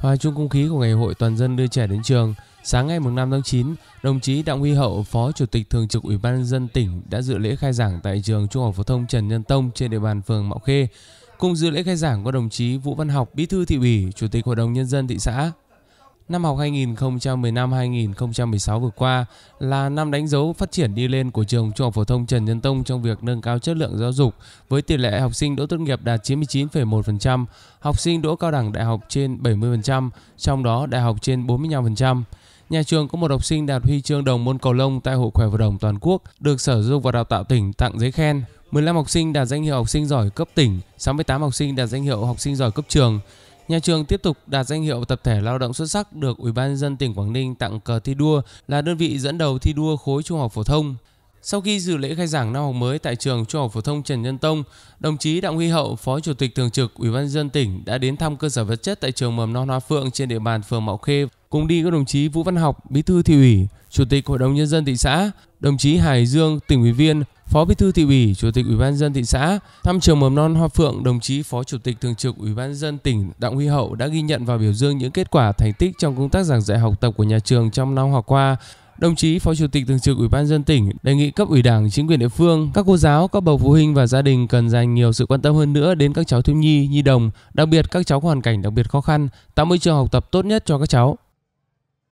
hòa chung không khí của ngày hội toàn dân đưa trẻ đến trường, sáng ngày 5 tháng 9, đồng chí Đặng Huy Hậu, Phó Chủ tịch Thường trực Ủy ban nhân dân tỉnh đã dự lễ khai giảng tại trường Trung học phổ thông Trần Nhân Tông trên địa bàn phường Mạo Khê. Cùng dự lễ khai giảng có đồng chí Vũ Văn Học, Bí thư thị ủy, Chủ tịch Hội đồng nhân dân thị xã, Năm học 2015-2016 vừa qua là năm đánh dấu phát triển đi lên của trường Trung học phổ thông Trần Nhân Tông trong việc nâng cao chất lượng giáo dục với tỷ lệ học sinh đỗ tốt nghiệp đạt 99,1%, học sinh đỗ cao đẳng đại học trên 70%, trong đó đại học trên 45%. Nhà trường có một học sinh đạt huy chương đồng môn cầu lông tại Hội khỏe vận động toàn quốc, được Sở Giáo dục và Đào tạo tỉnh tặng giấy khen. 15 học sinh đạt danh hiệu học sinh giỏi cấp tỉnh, 68 học sinh đạt danh hiệu học sinh giỏi cấp trường, Nhà trường tiếp tục đạt danh hiệu tập thể lao động xuất sắc được Ủy ban dân tỉnh Quảng Ninh tặng cờ thi đua là đơn vị dẫn đầu thi đua khối trung học phổ thông. Sau khi dự lễ khai giảng năm học mới tại trường Trung học phổ thông Trần Nhân Tông, đồng chí Đặng Huy Hậu, Phó Chủ tịch thường trực Ủy ban dân tỉnh đã đến thăm cơ sở vật chất tại trường mầm non Hoa Phượng trên địa bàn phường Mậu Khê. Cùng đi có đồng chí Vũ Văn Học, Bí thư thị ủy, Chủ tịch Hội đồng nhân dân thị xã, đồng chí Hải Dương, tỉnh ủy viên, Phó Bí thư thị ủy, Chủ tịch Ủy ban dân thị xã, thăm trường mầm non Hoa Phượng, đồng chí Phó Chủ tịch Thường trực Ủy ban dân tỉnh Đặng Huy Hậu đã ghi nhận và biểu dương những kết quả thành tích trong công tác giảng dạy học tập của nhà trường trong năm học qua. Đồng chí Phó Chủ tịch Thường trực Ủy ban dân tỉnh đề nghị cấp ủy Đảng, chính quyền địa phương, các cô giáo, các bậc phụ huynh và gia đình cần dành nhiều sự quan tâm hơn nữa đến các cháu thiếu nhi, nhi đồng, đặc biệt các cháu có hoàn cảnh đặc biệt khó khăn, tạo môi trường học tập tốt nhất cho các cháu.